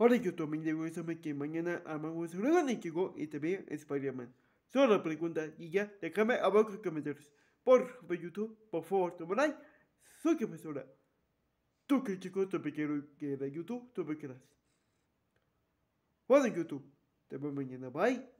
Ahora yo también debo es que mañana amamos de Ichigo y también Spider-Man. Solo pregunta y ya, déjame abajo los comentarios. Por favor, YouTube, por favor, toma like. Soy profesora. Tú que chico, te quiero que de YouTube, tú me quieras. Bueno, YouTube, te veo mañana, bye.